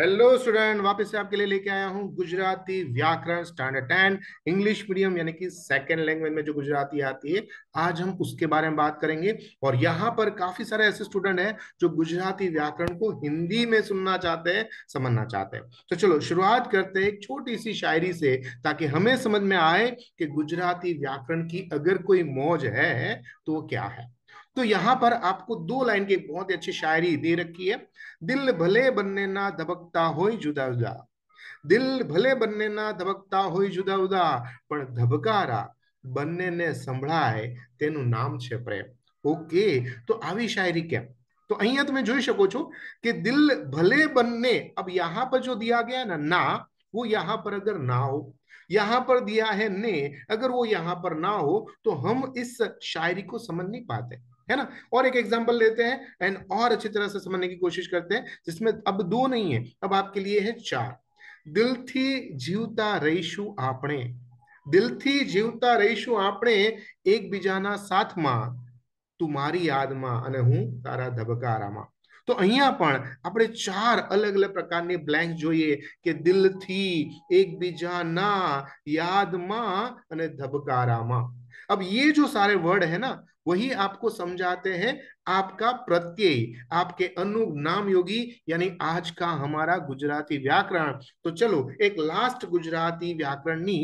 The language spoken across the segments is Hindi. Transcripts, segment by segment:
हेलो स्टूडेंट वापस से आपके लिए लेके आया हूँ गुजराती व्याकरण स्टैंडर्ड टेन इंग्लिश मीडियम यानी कि सेकेंड लैंग्वेज में जो गुजराती आती है आज हम उसके बारे में बात करेंगे और यहाँ पर काफी सारे ऐसे स्टूडेंट हैं जो गुजराती व्याकरण को हिंदी में सुनना चाहते हैं समझना चाहते हैं तो चलो शुरुआत करते हैं एक छोटी सी शायरी से ताकि हमें समझ में आए कि गुजराती व्याकरण की अगर कोई मौज है तो वो क्या है तो यहां पर आपको दो लाइन की बहुत ही अच्छी शायरी दे रखी है दिल भले बनने ना दबकता हो जुदा जुदा दिल भले बनने ना ધબકતા હોય જુદા જુદા પણ ધબકારા બંનેને સંભળાય तेनु नाम छे प्रेम ओके तो आवी शायरी क्या तो अहियां तुम्हें જોઈ सको छो कि दिल भले बनने अब यहां पर जो दिया गया ना ना वो यहां पर अगर ना हो यहां पर दिया है ने अगर वो यहां पर ना हो तो हम इस शायरी को समझ नहीं पाते है ना और एक एग्जांपल लेते हैं एंड और अच्छी तरह से समझने की कोशिश करते हैं जिसमें अब दो नहीं है अब आपके लिए है चार दिल थी जीवता रईशु आपने दिल थी जीवता रईशु आपने एक बीजाना साथ मां तुम्हारी याद मां हूं तारा धबकारा मां तो अहियां चार अलग अलग प्रकार ने ब्लैंक जो ये के दिल थी एक बीजा ना याद मां धबकारा मां अब ये जो सारे वर्ड है ना वही आपको समझाते हैं आपका प्रत्यय आपके अनु नाम योगी यानी आज का हमारा गुजराती व्याकरण तो चलो एक लास्ट गुजराती व्याकरण नी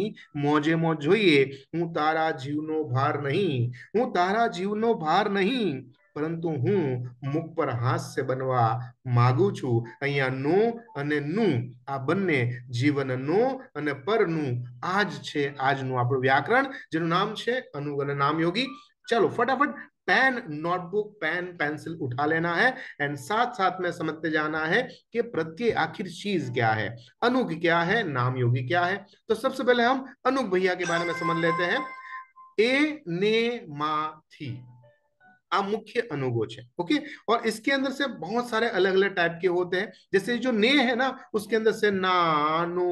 मौजे मौज हो तारा जीवनो भार नहीं हूँ तारा जीवनो भार नहीं परंतु हूँ मुख पर हास्य बनवा હાસ્ય छु अहिया नो अने नु आ નું जीवन नो अने पर नु आज छे आज नु આપણું व्याकरण जेनु नाम छे અનુગલ नाम योगी चलो फटाफट पेन नोटबुक पेन पेंसिल उठा लेना है एंड साथ साथ में समझते जाना है कि प्रत्यय आखिर चीज क्या है अनुग क्या है नाम योगी क्या है तो सबसे पहले हम अनुग भैया के बारे में समझ लेते हैं ए ने मा थी आ मुख्य अनुगोच है ओके और इसके अंदर से बहुत सारे अलग अलग टाइप के होते हैं जैसे जो ने है ना उसके अंदर से ना नो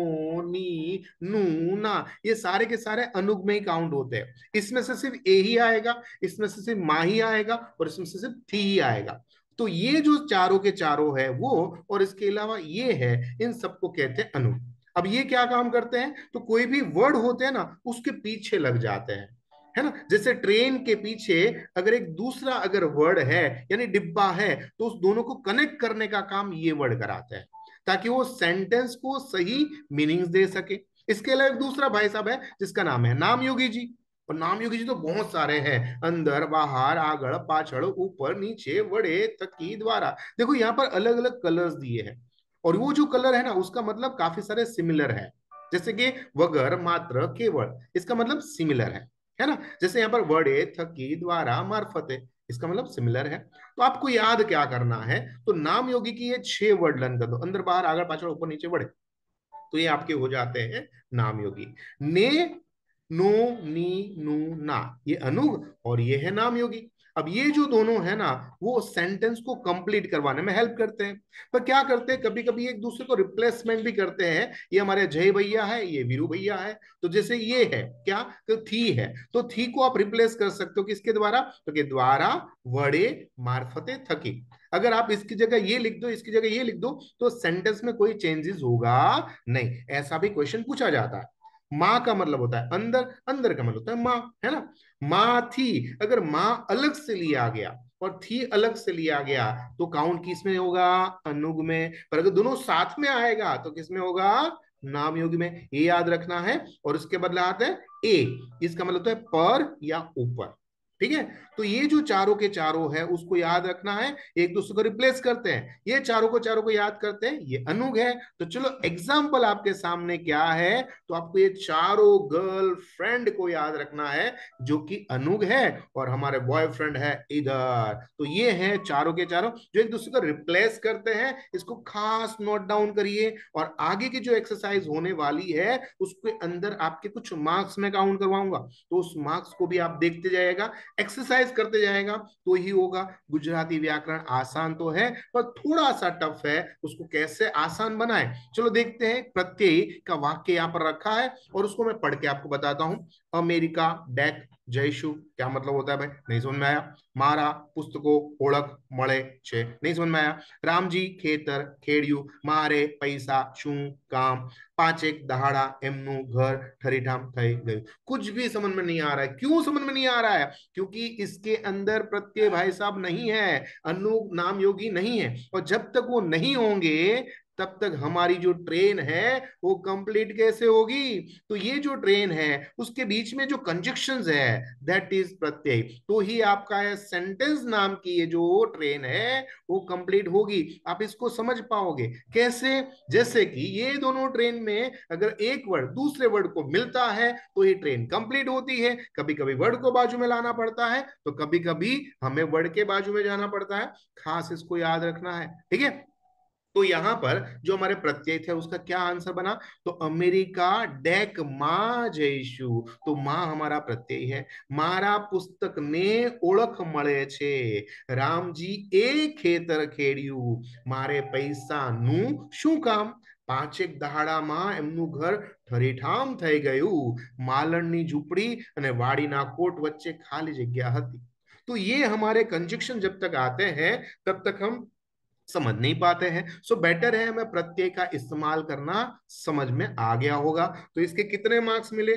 नी नू ना ये सारे के सारे अनुग में ही काउंट होते हैं इसमें से सिर्फ ए ही आएगा इसमें से सिर्फ मा ही आएगा और इसमें से सिर्फ थी ही आएगा तो ये जो चारों के चारों है वो और इसके अलावा ये है इन सबको कहते हैं अनुग अब ये क्या काम करते हैं तो कोई भी वर्ड होते हैं ना उसके पीछे लग जाते हैं है ना जैसे ट्रेन के पीछे अगर एक दूसरा अगर वर्ड है यानी डिब्बा है तो उस दोनों को कनेक्ट करने का काम ये वर्ड कराता है ताकि वो सेंटेंस को सही मीनिंग्स दे सके इसके अलावा एक दूसरा भाई साहब है जिसका नाम है नाम योगी जी और नाम योगी जी तो बहुत सारे हैं अंदर बाहर आगड़ पाछड़ ऊपर नीचे वड़े तकी द्वारा देखो यहाँ पर अलग अलग कलर्स दिए हैं और वो जो कलर है ना उसका मतलब काफी सारे सिमिलर है जैसे कि वगर मात्र केवल इसका मतलब सिमिलर है है ना जैसे यहाँ पर वर्ड थकी द्वारा मार्फत है इसका मतलब सिमिलर है तो आपको याद क्या करना है तो नाम योगी की ये छह वर्ड लर्न कर दो अंदर बाहर आगे पाचड़ ऊपर नीचे बढ़े तो ये आपके हो जाते हैं नाम योगी ने नो नी नू ना ये अनुग और ये है नाम योगी अब ये जो दोनों है ना वो सेंटेंस को कंप्लीट करवाने में हेल्प करते हैं पर क्या करते हैं कभी कभी एक दूसरे को रिप्लेसमेंट भी करते हैं ये हमारे जय भैया है ये वीरू भैया है तो जैसे ये है क्या तो थी है तो थी को आप रिप्लेस कर सकते हो किसके द्वारा तो के द्वारा वड़े मार्फते थकी अगर आप इसकी जगह ये लिख दो इसकी जगह ये लिख दो तो सेंटेंस में कोई चेंजेस होगा नहीं ऐसा भी क्वेश्चन पूछा जाता है माँ का मतलब होता है अंदर अंदर का मतलब होता है माँ है ना माँ थी अगर माँ अलग से लिया गया और थी अलग से लिया गया तो काउंट किस में होगा अनुग में पर अगर दोनों साथ में आएगा तो किस में होगा नाम योग में ये याद रखना है और उसके बदले आते हैं ए इसका मतलब होता है पर या ऊपर ठीक है तो ये जो चारों के चारों है उसको याद रखना है एक दूसरे को रिप्लेस करते हैं ये चारों को चारों को याद करते हैं ये अनुग है तो चलो एग्जाम्पल आपके सामने क्या है तो आपको ये चारों गर्ल फ्रेंड को याद रखना है जो कि अनुग है और हमारे बॉयफ्रेंड है इधर तो ये है चारों के चारों जो एक दूसरे को रिप्लेस करते हैं इसको खास नोट डाउन करिए और आगे की जो एक्सरसाइज होने वाली है उसके अंदर आपके कुछ मार्क्स में काउंट करवाऊंगा तो उस मार्क्स को भी आप देखते जाएगा एक्सरसाइज करते जाएगा तो ही होगा गुजराती व्याकरण आसान तो है पर थोड़ा सा टफ है उसको कैसे आसान बनाए चलो देखते हैं प्रत्यय का वाक्य यहाँ पर रखा है और उसको मैं पढ़ के आपको बताता हूं अमेरिका बैक जय જઈશું क्या मतलब होता है भाई नहीं समझ में आया मारा पुस्तको ओळख મળે છે नहीं समझ में आया राम जी खेतर ખેતર मारे पैसा शू काम पांच एक दहाड़ा એમનું घर ठरीठाम थी ગયું कुछ भी समझ में नहीं आ रहा है क्यों समझ में नहीं आ रहा है क्योंकि इसके अंदर प्रत्यय भाई साहब नहीं है अनु नाम योगी नहीं है और जब तक वो नहीं होंगे तब तक हमारी जो ट्रेन है वो कंप्लीट कैसे होगी तो ये जो ट्रेन है उसके बीच में जो कंजक्शन है दैट इज प्रत्यय तो ही आपका है सेंटेंस नाम की ये जो ट्रेन है वो कंप्लीट होगी आप इसको समझ पाओगे कैसे जैसे कि ये दोनों ट्रेन में अगर एक वर्ड दूसरे वर्ड को मिलता है तो ये ट्रेन कंप्लीट होती है कभी कभी वर्ड को बाजू में लाना पड़ता है तो कभी कभी हमें वर्ड के बाजू में जाना पड़ता है खास इसको याद रखना है ठीक है तो यहां पर जो हमारे प्रत्यय थे उसका क्या आंसर बना तो अमेरिका डेक मा जयशु तो माँ हमारा प्रत्यय है मारा पुस्तक ने ओळख मळे છે રામજી એ ખેતર ખેડ્યું મારે પૈસાનું શું કામ પાંચેક दहाड़ा मा ઘર तो ये हमारे कंजक्शन जब तक आते हैं तब तक हम समझ नहीं पाते हैं सो बेटर है हमें प्रत्यय का इस्तेमाल करना समझ में आ गया होगा तो इसके कितने मार्क्स मिले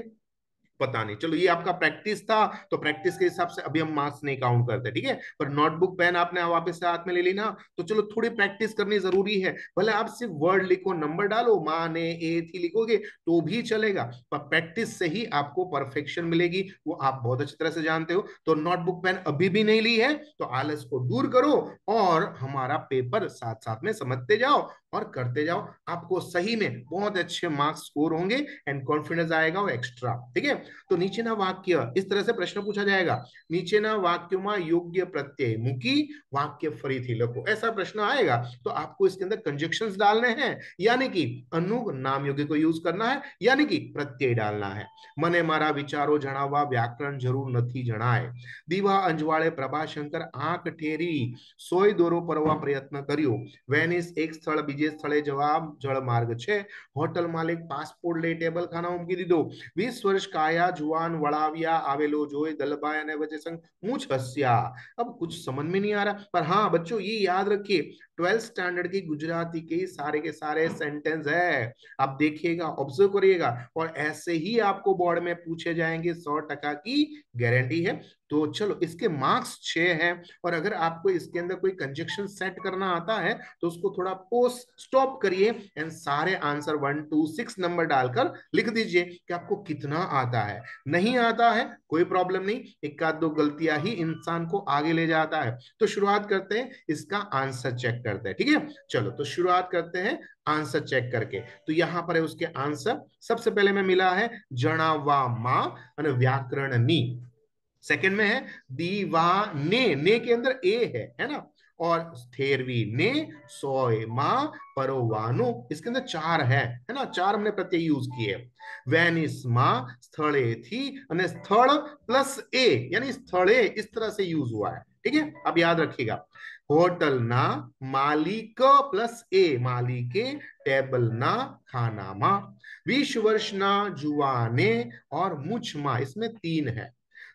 पता नहीं चलो ये आपका प्रैक्टिस था तो प्रैक्टिस के हिसाब से अभी हम मार्क्स नहीं काउंट करते ठीक है पर नोटबुक पेन आपने वापस से हाथ में ले ली ना तो चलो थोड़ी प्रैक्टिस करनी जरूरी है भले आप सिर्फ वर्ड लिखो नंबर डालो माँ ने ए थी लिखोगे तो भी चलेगा पर प्रैक्टिस से ही आपको परफेक्शन मिलेगी वो आप बहुत अच्छी तरह से जानते हो तो नोटबुक पेन अभी भी नहीं ली है तो आलस को दूर करो और हमारा पेपर साथ साथ में समझते जाओ और करते जाओ आपको सही में बहुत अच्छे मार्क्स स्कोर होंगे एंड कॉन्फिडेंस आएगा वो एक्स्ट्रा ठीक है तो नीचे ना वाक्य इस तरह से प्रश्न पूछा जाएगा नीचे ना वाक्य में योग्य प्रत्यय मुखी वाक्य फरी थी लखो ऐसा प्रश्न आएगा तो आपको इसके अंदर कंजेक्शन डालने हैं यानी कि अनुग नाम योग्य को यूज करना है यानी कि प्रत्यय डालना है मने मारा विचारो जनावा व्याकरण जरूर नहीं जनाए दीवा अंजवाड़े प्रभाशंकर आंख ठेरी सोई दोरो परवा प्रयत्न करियो वेनिस एक स्थल बीजे संग हस्या अब कुछ समझ में नहीं आ रहा पर हाँ, बच्चों ये याद रखिए स्टैंडर्ड की गुजराती के सारे के सारे सेंटेंस है आप देखिएगा ऑब्जर्व करिएगा और ऐसे ही आपको बोर्ड में पूछे जाएंगे सौ टका की गारंटी है तो चलो इसके मार्क्स छः हैं और अगर आपको इसके अंदर कोई कंजेक्शन सेट करना आता है तो उसको थोड़ा पोस्ट स्टॉप करिए एंड सारे answer one two six number डालकर लिख दीजिए कि आपको कितना आता है नहीं आता है कोई प्रॉब्लम नहीं आध दो गलतियां ही इंसान को आगे ले जाता है तो शुरुआत करते हैं इसका आंसर चेक करते हैं ठीक है चलो तो शुरुआत करते हैं आंसर चेक करके तो यहाँ पर है उसके आंसर सबसे पहले में मिला है जणावा मा व्याकरण नी सेकंड में है दीवा ने ने के अंदर ए है है ना और थेरवी ने सोए मा परोवानो इसके अंदर चार है है ना चार हमने प्रत्यय यूज किए वेनिस मा स्थले थी અને સ્થળ પ્લસ એ યાની સ્થળે इस तरह से यूज हुआ है ठीक है अब याद रखिएगा होटल ना मालिक प्लस ए मालिके टेबल ना खाना मा विश्व वर्ष ना जुआने और मुछ मा इसमें तीन है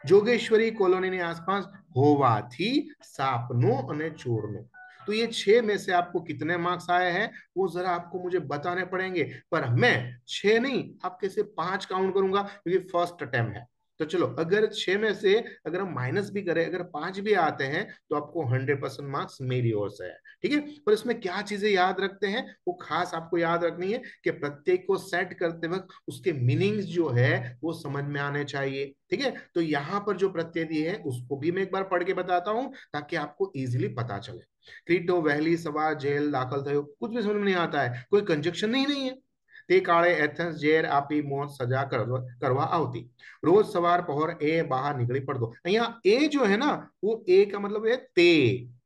जोगेश्वरी कॉलोनी आसपास होवा थी અને ચોરનો तो ये छह में से आपको कितने मार्क्स आए हैं वो जरा आपको मुझे बताने पड़ेंगे पर मैं छह नहीं आपके से पांच काउंट करूंगा क्योंकि फर्स्ट अटेम्प है तो चलो अगर छह में से अगर हम माइनस भी करें अगर पांच भी आते हैं तो आपको हंड्रेड परसेंट मार्क्स मेरी ओर से है ठीक है पर इसमें क्या चीजें याद रखते हैं वो खास आपको याद रखनी है कि प्रत्येक को सेट करते वक्त उसके मीनिंग्स जो है वो समझ में आने चाहिए ठीक है तो यहाँ पर जो प्रत्यय दिए हैं उसको भी मैं एक बार पढ़ के बताता हूं ताकि आपको इजिली पता चले क्रीटो वहली सवा जेल दाखिल कुछ भी समझ में नहीं आता है कोई कंजक्शन नहीं, नहीं है તે કાળે એથન્સ જેર આપી મોન સજા કર કરવા આવતી રોજ સવાર પહોર એ બહાર નીકળી પડતો અહીંયા એ જો હે ના ઓ એ કા મતલબ એ તે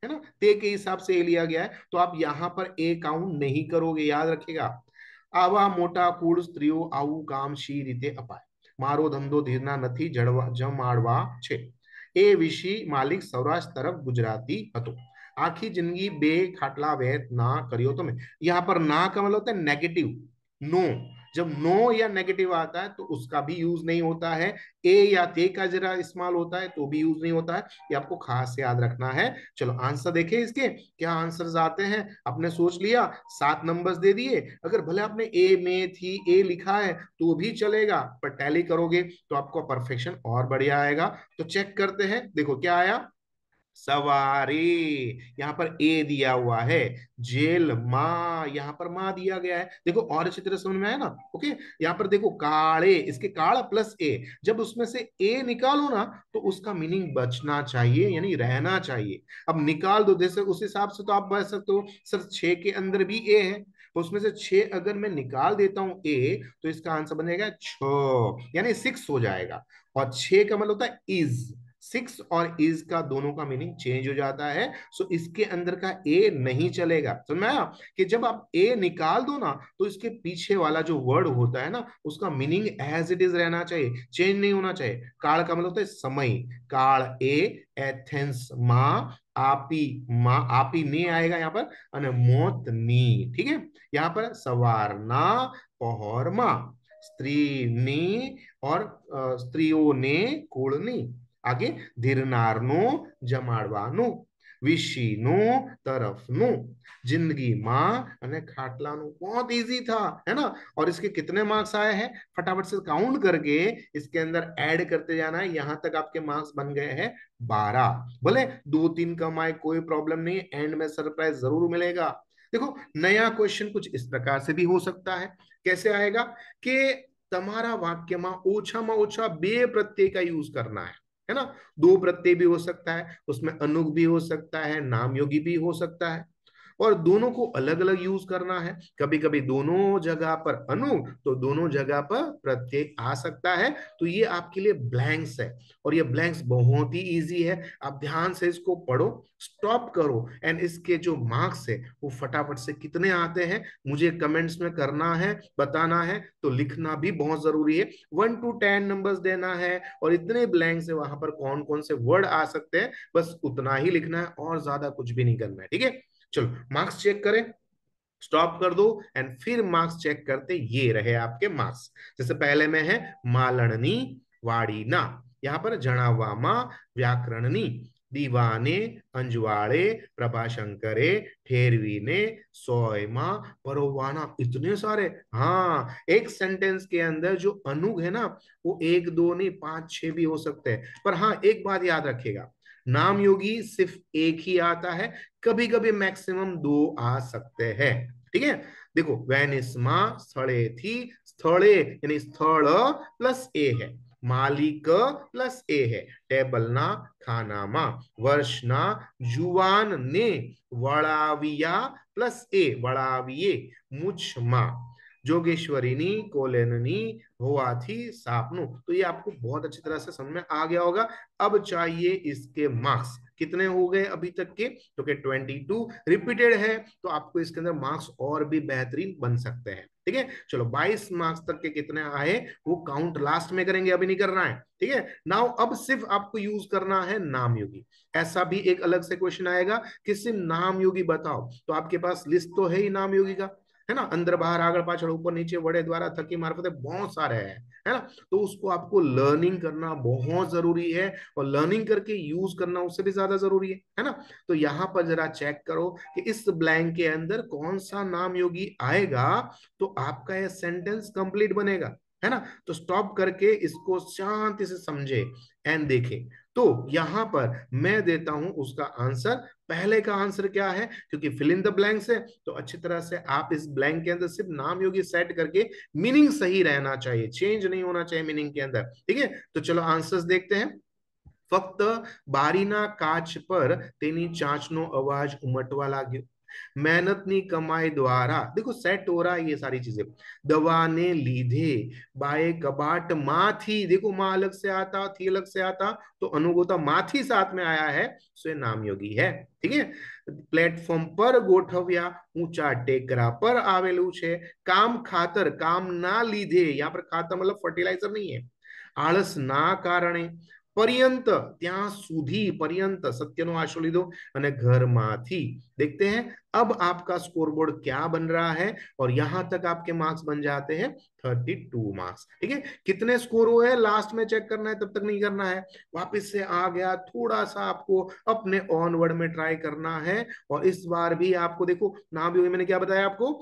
હે ના તે કે હિસાબ સે એ લિયા ગયા હે તો આપ યહા પર એ કાઉન્ટ નહીં કરોગે યાદ રખેગા આવા મોટા કૂળ સ્ત્રીઓ આવું કામ શી રીતે અપાય મારો ધંધો દીર ના નથી જળવા જમાળવા છે એ વિશે માલિક સૌરાષ્ટ્ર તરફ ગુજરાતી હતો આખી જિંદગી બે ખાટલા વેત ના કર્યો તો મેં યહા પર ના કા મતલબ હોતા નેગેટિવ नो no. जब नो या नेगेटिव आता है तो उसका भी यूज नहीं होता है ए या ते का जरा इस्तेमाल होता है तो भी यूज नहीं होता है ये आपको खास याद रखना है चलो आंसर देखें इसके क्या आंसर्स आते हैं आपने सोच लिया सात नंबर्स दे दिए अगर भले आपने ए में थी ए लिखा है तो भी चलेगा पर टैली करोगे तो आपको परफेक्शन और बढ़िया आएगा तो चेक करते हैं देखो क्या आया सवारी यहाँ पर ए दिया हुआ है जेल मा यहाँ पर मा दिया गया है देखो और अच्छी तरह समझ में आया ना ओके यहाँ पर देखो काले इसके काला प्लस ए जब उसमें से ए निकालो ना तो उसका मीनिंग बचना चाहिए यानी रहना चाहिए अब निकाल दो जैसे उस हिसाब से तो आप बच सकते हो सर छ के अंदर भी ए है तो उसमें से छह अगर मैं निकाल देता हूं ए तो इसका आंसर बनेगा छ यानी सिक्स हो जाएगा और छ का मतलब होता है इज सिक्स और इज का दोनों का मीनिंग चेंज हो जाता है सो so इसके अंदर का ए नहीं चलेगा समझ में आया कि जब आप ए निकाल दो ना तो इसके पीछे वाला जो वर्ड होता है ना उसका मीनिंग एज इट इज रहना चाहिए चेंज नहीं होना चाहिए काल का मतलब होता है समय काल ए एथेंस मा आपी मा आपी ने आएगा यहाँ पर अने मौत नी ठीक है यहाँ पर सवार ना पहर मा स्त्री ने और स्त्रियों ने कुल नहीं આગે ધીરનારનું જમાડવાનું વિશીનું તરફનું जिंदगीમાં અને ખાટલાનું बहुत इजी था है ना और इसके कितने मार्क्स आए हैं फटाफट से काउंट करके इसके अंदर ऐड करते जाना है यहां तक आपके मार्क्स बन गए हैं बारह भले दो तीन कम आए कोई प्रॉब्लम नहीं एंड में सरप्राइज जरूर मिलेगा देखो नया क्वेश्चन कुछ इस प्रकार से भी हो सकता है कैसे आएगा कि तुम्हारा वाक्य ओछा વાક્યમાં ओछा बे प्रत्यय का यूज करना है है ना दो प्रत्यय भी हो सकता है उसमें अनुग भी हो सकता है नाम योगी भी हो सकता है और दोनों को अलग अलग यूज करना है कभी कभी दोनों जगह पर अनु तो दोनों जगह पर प्रत्यय आ सकता है तो ये आपके लिए ब्लैंक्स है और ये ब्लैंक्स बहुत ही इजी है आप ध्यान से इसको पढ़ो स्टॉप करो एंड इसके जो मार्क्स है वो फटाफट से कितने आते हैं मुझे कमेंट्स में करना है बताना है तो लिखना भी बहुत जरूरी है वन टू टेन नंबर देना है और इतने ब्लैंक से वहां पर कौन कौन से वर्ड आ सकते हैं बस उतना ही लिखना है और ज्यादा कुछ भी नहीं करना है ठीक है चलो मार्क्स चेक करें स्टॉप कर दो एंड फिर मार्क्स चेक करते ये रहे आपके मार्क्स जैसे पहले में है मालणनी वाड़ीना यहाँ पर मा व्याकरणनी दीवाने अंजवाड़े प्रभाशंकरे ठेरवीने सोयमा परोवाना इतने सारे हाँ एक सेंटेंस के अंदर जो अनुग है ना वो एक दो नहीं पांच छह भी हो सकते हैं पर हाँ एक बात याद रखेगा नाम योगी सिर्फ एक ही आता है कभी कभी मैक्सिमम दो आ सकते हैं ठीक है देखो वैनिस्मा स्थले थी स्थले यानी स्थल प्लस ए है मालिक प्लस ए है टेबल ना टेबलना ખાનામાં વર્ષના જુવાનને વળાવ્યા પ્લસ એ વળાવીએ મૂછમાં જોગેશ્વરીની कोलेननी होवाथी सापनु तो ये आपको बहुत अच्छी तरह से समझ में आ गया होगा अब चाहिए इसके मार्क्स कितने हो गए अभी तक के तो के 22 रिपीटेड है तो आपको इसके अंदर मार्क्स और भी बेहतरीन बन सकते हैं ठीक है चलो 22 मार्क्स तक के कितने आए वो काउंट लास्ट में करेंगे अभी नहीं करना है ठीक है नाउ अब सिर्फ आपको यूज करना है नाम योगी ऐसा भी एक अलग से क्वेश्चन आएगा कि सिर्फ नाम योगी बताओ तो आपके पास लिस्ट तो है ही नाम योगी का है ना अंदर बाहर आगड़ पाछड़ ऊपर नीचे बड़े द्वारा थकी मार्फत बहुत सारे है है ना तो उसको आपको लर्निंग करना बहुत जरूरी है और लर्निंग करके यूज करना उससे भी ज्यादा जरूरी है है ना तो यहाँ पर जरा चेक करो कि इस ब्लैंक के अंदर कौन सा नाम योगी आएगा तो आपका यह सेंटेंस कंप्लीट बनेगा है ना तो स्टॉप करके इसको शांति से समझे एंड देखे तो यहां पर मैं देता हूं उसका आंसर पहले का आंसर क्या है क्योंकि फिल इन द ब्लैंक्स है तो अच्छी तरह से आप इस ब्लैंक के अंदर सिर्फ नाम योगी सेट करके मीनिंग सही रहना चाहिए चेंज नहीं होना चाहिए मीनिंग के अंदर ठीक है तो चलो आंसर्स देखते हैं फक्त बारीना काच पर तेनी चाचनो आवाज उमटवा લાગ્યો मेहनत नहीं कमाई द्वारा देखो सेट हो रहा है ये सारी चीजें दवा ने लीधे बाए कबाट माथी देखो माँ अलग से आता थी अलग से आता तो अनुगोता माथी साथ में आया है सो नाम योगी है ठीक है प्लेटफॉर्म पर गोठव्या ऊंचा टेकरा पर આવેલું છે काम खातर काम ना लीधे यहाँ पर खातर मतलब फर्टिलाइजर नहीं है आलस ना કારણે पर्यंत त्या सुधी पर्यंत सत्य नो आशो लीधो घर माथी देखते हैं अब आपका स्कोरबोर्ड क्या बन रहा है और यहां तक आपके मार्क्स बन जाते हैं थर्टी टू मार्क्स ठीक है कितने स्कोर हुए लास्ट में चेक करना है तब तक नहीं करना है वापस से आ गया थोड़ा सा आपको अपने ऑनवर्ड में ट्राई करना है और इस बार भी आपको देखो ना भी मैंने क्या बताया आपको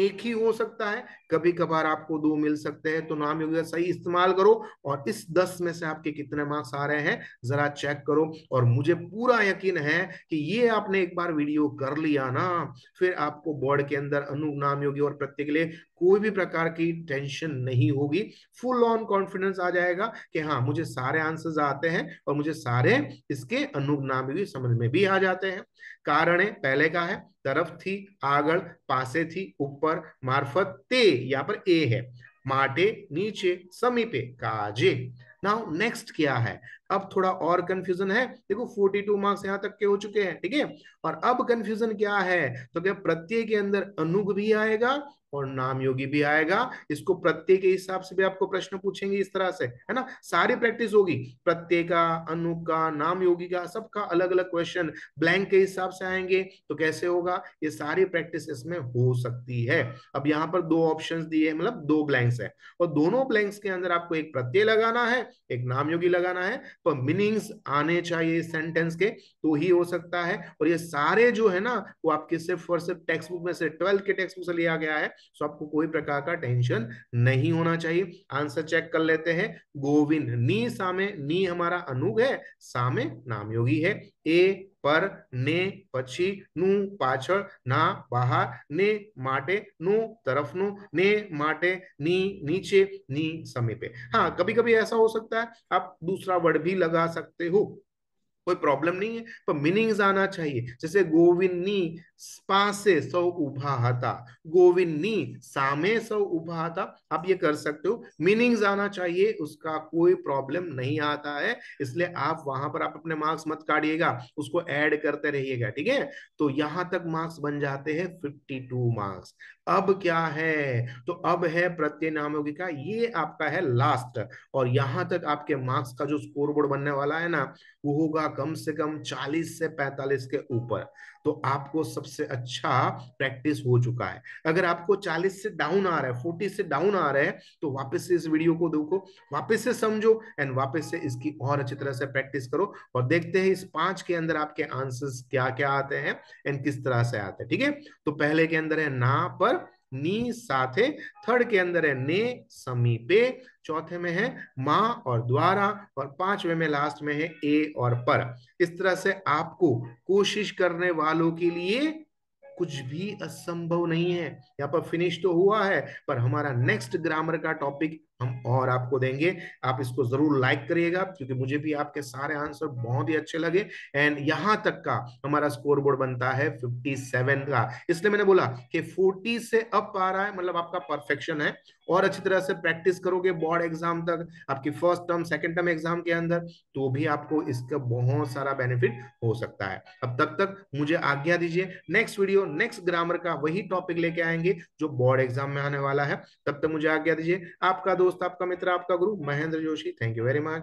एक ही हो सकता है कभी कभार आपको दो मिल सकते हैं तो नाम योग सही इस्तेमाल करो और इस दस में से आपके कितने मार्क्स आ रहे हैं जरा चेक करो और मुझे पूरा यकीन है कि ये आपने एक बार वीडियो कर लिया ना फिर आपको बोर्ड के अंदर अनु नाम योगी और प्रत्येक लिए कोई भी प्रकार की टेंशन नहीं होगी फुल ऑन कॉन्फिडेंस आ जाएगा कि हाँ मुझे सारे आंसर्स आते हैं और मुझे सारे इसके अनुनाम भी समझ में भी आ जाते हैं कारण है पहले का है तरफ थी आगल पासे थी ऊपर मार्फत ते यहाँ पर ए है माटे नीचे समीपे काजे नाउ नेक्स्ट क्या है अब थोड़ा और कंफ्यूजन है देखो 42 मार्क्स यहाँ तक के हो चुके हैं ठीक है और अब कंफ्यूजन क्या है तो क्या प्रत्यय के अंदर अनुग भी आएगा और नाम योगी भी आएगा इसको प्रत्यय के हिसाब से भी आपको प्रश्न पूछेंगे इस तरह से है ना सारी प्रैक्टिस होगी प्रत्यय का अनुग का नाम योगी का सबका अलग अलग क्वेश्चन ब्लैंक के हिसाब से आएंगे तो कैसे होगा ये सारी प्रैक्टिस इसमें हो सकती है अब यहाँ पर दो ऑप्शन दिए मतलब दो ब्लैंक्स है और दोनों ब्लैंक्स के अंदर आपको एक प्रत्यय लगाना है एक नाम योगी लगाना है मीनिंग्स तो आने चाहिए इस सेंटेंस के तो ही हो सकता है और ये सारे जो है ना वो आपके सिर्फ और सिर्फ टेक्स्ट बुक में से ट्वेल्थ के टेक्स्ट बुक से लिया गया है सो तो आपको कोई प्रकार का टेंशन नहीं होना चाहिए आंसर चेक कर लेते हैं गोविंद नी सामे नी हमारा अनुग है सामे योगी है ए पर ने पी नू પાછળ बहार બહાર ને માટે तरफ नू ने माटे नी नीचे नी समीपे हाँ कभी कभी ऐसा हो सकता है आप दूसरा वर्ड भी लगा सकते हो कोई प्रॉब्लम नहीं है पर मीनिंग्स आना चाहिए जैसे गोविन्नी पासे सौ उभाता गोविंदी गोविन्नी सामे सौ उभाता आप ये कर सकते हो मीनिंग्स आना चाहिए उसका कोई प्रॉब्लम नहीं आता है इसलिए आप वहां पर आप अपने मार्क्स मत काटिएगा उसको ऐड करते रहिएगा ठीक है तो यहां तक मार्क्स बन जाते हैं टू मार्क्स अब क्या है तो अब है प्रत्यय नामयोगी का ये आपका है लास्ट और यहां तक आपके मार्क्स का जो स्कोर बोर्ड बनने वाला है ना वो होगा कम से कम 40 से 45 के ऊपर तो आपको सबसे अच्छा प्रैक्टिस हो चुका है अगर आपको 40 से डाउन आ रहा है 40 से डाउन आ रहा है तो वापस से इस वीडियो को देखो वापस से समझो एंड वापस से इसकी और अच्छी तरह से प्रैक्टिस करो और देखते हैं इस पांच के अंदर आपके आंसर्स क्या क्या आते हैं एंड किस तरह से आते हैं ठीक है तो पहले के अंदर है ना पर नी साथे थर्ड के अंदर है ने समीपे चौथे में है माँ और द्वारा और पांचवे में लास्ट में है ए और पर इस तरह से आपको कोशिश करने वालों के लिए कुछ भी असंभव नहीं है यहाँ पर फिनिश तो हुआ है पर हमारा नेक्स्ट ग्रामर का टॉपिक हम और आपको देंगे आप इसको जरूर लाइक करिएगा क्योंकि मुझे भी आपके सारे आंसर बहुत ही अच्छे लगे एंड यहां तक का हमारा स्कोर बोर्ड बनता है 57 का इसलिए मैंने बोला कि 40 से अप आ रहा है मतलब आपका परफेक्शन है और अच्छी तरह से प्रैक्टिस करोगे बोर्ड एग्जाम तक आपकी first term second term exam के अंदर तो भी आपको इसका बहुत सारा बेनिफिट हो सकता है अब तक तक मुझे आज्ञा दीजिए नेक्स्ट वीडियो नेक्स्ट ग्रामर का वही टॉपिक लेके आएंगे जो बोर्ड एग्जाम में आने वाला है तब तक मुझे आज्ञा दीजिए आपका दोस्त आपका मित्र आपका गुरु Mahendra Joshi thank you very much